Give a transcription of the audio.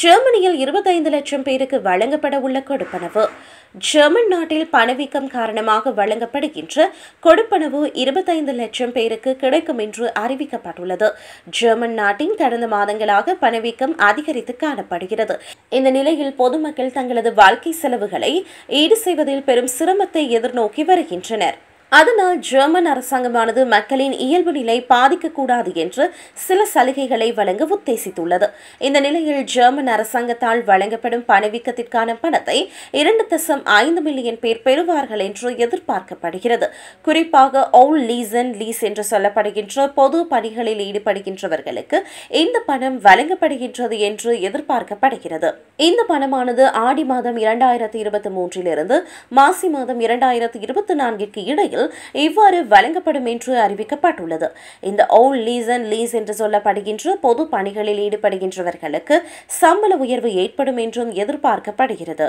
ஜெர்மனியில் இருபத்தைந்து லட்சம் பேருக்கு வழங்கப்பட உள்ள கொடுப்பனவு ஜெர்மன் நாட்டில் பணவீக்கம் காரணமாக வழங்கப்படுகின்ற கொடுப்பனவு இருபத்தைந்து லட்சம் பேருக்கு கிடைக்கும் என்று அறிவிக்கப்பட்டுள்ளது ஜெர்மன் நாட்டின் கடந்த மாதங்களாக பணவீக்கம் அதிகரித்து காணப்படுகிறது இந்த நிலையில் பொதுமக்கள் தங்களது வாழ்க்கை செலவுகளை ஈடு செய்வதில் பெரும் சிரமத்தை எதிர்நோக்கி வருகின்றனர் அதனால் ஜெர்மன் அரசாங்கமானது மக்களின் இயல்பு நிலை பாதிக்கக்கூடாது என்று சில சலுகைகளை வழங்க உத்தேசித்துள்ளது இந்த நிலையில் ஜெர்மன் அரசாங்கத்தால் வழங்கப்படும் பணவீக்கத்திற்கான பணத்தை இரண்டு தசம் ஐந்து மில்லியன் பேர் பெறுவார்கள் என்று எதிர்பார்க்கப்படுகிறது குறிப்பாக ஓல் லீஸ் அண்ட் லீஸ் என்று சொல்லப்படுகின்ற பொது பணிகளில் ஈடுபடுகின்றவர்களுக்கு இந்த பணம் வழங்கப்படுகின்றது என்று எதிர்பார்க்கப்படுகிறது இந்த பணமானது ஆடி மாதம் இரண்டாயிரத்தி இருபத்தி மூன்றிலிருந்து மாசி மாதம் இரண்டாயிரத்தி இருபத்தி நான்கிற்கு இடையில் இவ்வாறு வழங்கப்படும் என்று அறிவிக்கப்பட்டுள்ளது இந்த ஓன் லீஸ் அண்ட் லீஸ் என்று சொல்லப்படுகின்ற பொது பணிகளில் ஈடுபடுகின்றவர்களுக்கு சம்பள உயர்வு ஏற்படும் என்றும் எதிர்பார்க்கப்படுகிறது